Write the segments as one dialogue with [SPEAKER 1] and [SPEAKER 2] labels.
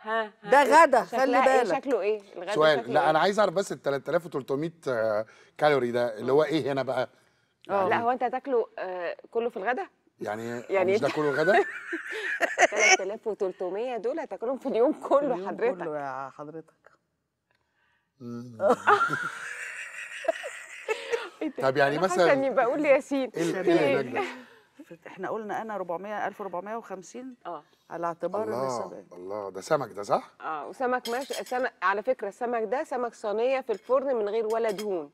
[SPEAKER 1] ها, ها ده إيه غدا خلي إيه، بالك ايه شكله ايه الغدا سؤال لا إيه؟ انا عايز
[SPEAKER 2] اعرف بس ال 3300 آه، كالوري ده اللي هو ايه هنا بقى آه. يعني لا هو
[SPEAKER 1] انت هتاكله آه، كله في الغدا
[SPEAKER 2] يعني, يعني مش ده كله غدا
[SPEAKER 1] 3300 دول هتاكلهم في اليوم كله اليوم حضرتك كله يا حضرتك
[SPEAKER 2] طب يعني مثلا
[SPEAKER 1] بقول لياسين ايه, إيه احنا قلنا انا 400 1450 اه على اعتبار الله
[SPEAKER 2] الله ده سمك ده صح؟
[SPEAKER 1] اه وسمك ماشي سمك على فكره السمك ده سمك صينيه في الفرن من غير ولا دهون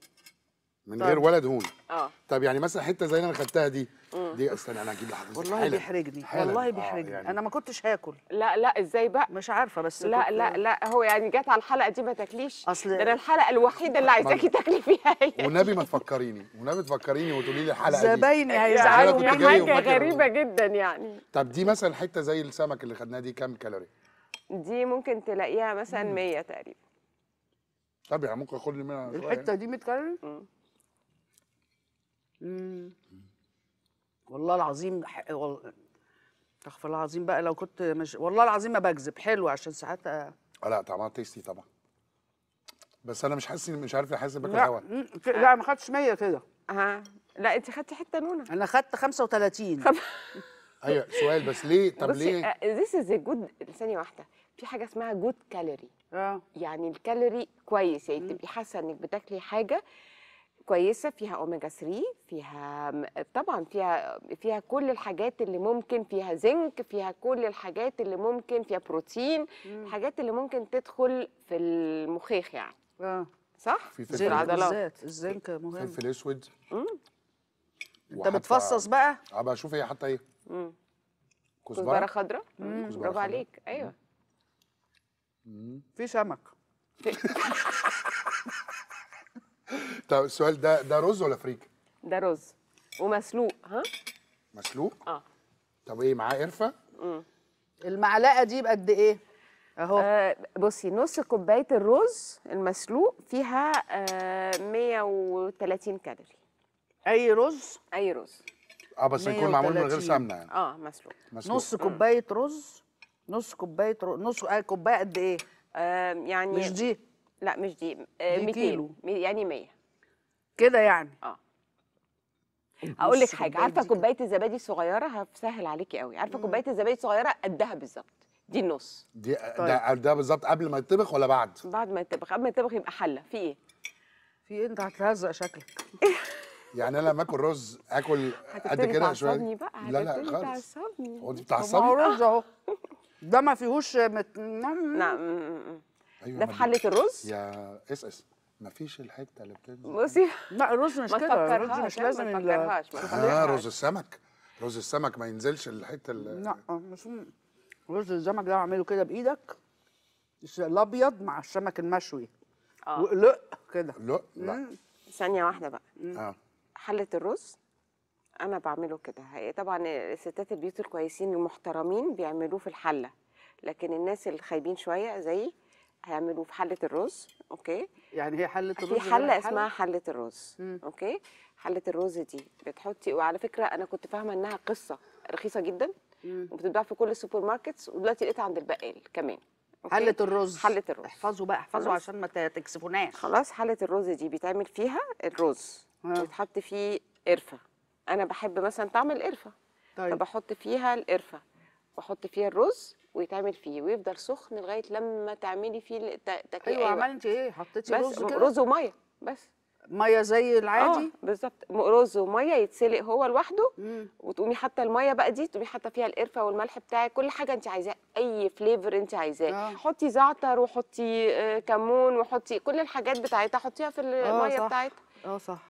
[SPEAKER 2] من طيب. غير ولا دهون اه طب يعني مثلا حته زي اللي انا خدتها دي مم. دي استنى انا هجيب لحضرتك والله حلن. بيحرجني حلن. والله آه، بيحرجني آه يعني. انا ما كنتش هاكل
[SPEAKER 1] لا لا ازاي بقى مش عارفه بس لا لا لا هو يعني جت على الحلقه دي ما تاكليش اصل ده انا الحلقه الوحيده اللي عايزاكي تاكلي
[SPEAKER 2] فيها هي والنبي ما تفكريني والنبي تفكريني وتقولي لي الحلقه دي زبايني يعني هيزعلوا يعني حاجه غريبه
[SPEAKER 1] جدا يعني
[SPEAKER 2] طب دي مثلا حته زي السمك اللي خدناها دي كام كالوري
[SPEAKER 1] دي ممكن تلاقيها مثلا 100 تقريبا
[SPEAKER 2] طب يعني ممكن اخد منها الحته
[SPEAKER 1] دي 100 كالوري والله العظيم استغفر الله العظيم بقى لو كنت مش والله العظيم ما بكذب حلو عشان ساعات أ...
[SPEAKER 2] آه، لا طعمها تيستي طبعا بس انا مش حاسس مش عارف حاسس باكل هوا
[SPEAKER 1] لا ما خدتش 100 كده اه لا انت خدتي حته نونه انا خدت 35
[SPEAKER 2] ايوه سؤال بس ليه طب ليه
[SPEAKER 1] ذيس از جود ثانيه واحده في حاجه اسمها جود كالوري اه يعني الكالوري كويس يعني تبقي حاسه انك بتاكلي حاجه كويسه فيها اوميجا 3 فيها طبعا فيها فيها كل الحاجات اللي ممكن فيها زنك فيها كل الحاجات اللي ممكن فيها بروتين مم. الحاجات اللي ممكن تدخل في المخيخ يعني اه صح
[SPEAKER 2] في, في العضلات الزنك مهم فلفل اسود انت بتفصص بقى ابقى اشوف هي حتى ايه كزبره خضراء برافو عليك ايوه مم.
[SPEAKER 1] في سمك
[SPEAKER 2] طب السؤال ده ده رز ولا فريك؟
[SPEAKER 1] ده رز ومسلوق ها؟
[SPEAKER 2] مسلوق؟ اه طب ايه معاه قرفه؟
[SPEAKER 1] امم المعلقه دي بقد ايه؟ اهو آه بصي نص كوبايه الرز المسلوق فيها آه 130 كالوري اي رز؟ اي رز
[SPEAKER 2] اه بس هيكون معمول من غير سمنه يعني
[SPEAKER 1] اه مسلوق, مسلوق. نص كوبايه رز نص كوبايه رز نص كوبايه قد ايه؟ آه يعني مش دي لا مش دي آه يعني 100 كده يعني اه
[SPEAKER 2] هقول لك حاجه عارفه
[SPEAKER 1] كوبايه الزبادي الصغيره هتسهل عليكي قوي عارفه كوبايه الزبادي الصغيره قدها بالظبط دي النص
[SPEAKER 2] دي طيب. ده, ده بالظبط قبل ما يطبخ ولا بعد بعد ما
[SPEAKER 1] يطبخ قبل ما يطبخ يبقى حله في ايه في ايه انت هتهزق شكلك
[SPEAKER 2] يعني انا لما اكل رز اكل قد كده شويه بقى لا لا خالص
[SPEAKER 1] هو انت بتعصبني هو رز آه. اهو ده ما فيهوش مت... نعم
[SPEAKER 2] أيوة ده في حله الرز يا اس اس ما فيش الحته اللي بتنزل
[SPEAKER 1] بصي لا الرز مش كده الرز مش لازم ما آه، تفكرهاش لا
[SPEAKER 2] رز السمك رز السمك ما ينزلش الحته اللي
[SPEAKER 1] لا آه، مش رز السمك ده اعمله كده بايدك الابيض مع السمك المشوي اه وقلق كده
[SPEAKER 2] لا لا
[SPEAKER 1] ثانيه واحده بقى اه حله الرز انا بعمله كده طبعا الستات البيوت الكويسين المحترمين بيعملوه في الحله لكن الناس الخايبين شويه زيي هيعملوه في حله الرز اوكي يعني هي حله الرز في حله يعني اسمها حله الرز مم. اوكي حله الرز دي بتحطي وعلى فكره انا كنت فاهمه انها قصه رخيصه جدا وبتتباع في كل السوبر ماركتس ودلوقتي لقيتها عند البقال كمان أوكي. حله الرز حله الرز احفظوا بقى احفظوا عشان ما تكسفوناش خلاص حله الرز دي بيتعمل فيها الرز بيتحط فيه قرفه انا بحب مثلا طعم القرفه طيب فبحط فيها القرفه واحط فيها الرز ويتعمل فيه ويفضل سخن لغايه لما تعملي فيه تاكليه ايوه, أيوة. عملتي ايه حطيتي رز كده رز وميه بس ميه زي العادي آه، بالظبط رز وميه يتسلق هو لوحده وتقومي حتى الميه بقى دي تقومي حاطه فيها القرفه والملح بتاعك كل حاجه انت عايزاه اي فليفر انت عايزاه حطي زعتر وحطي آه، كمون وحطي كل الحاجات بتاعتها حطيها في آه، الميه بتاعتها اه صح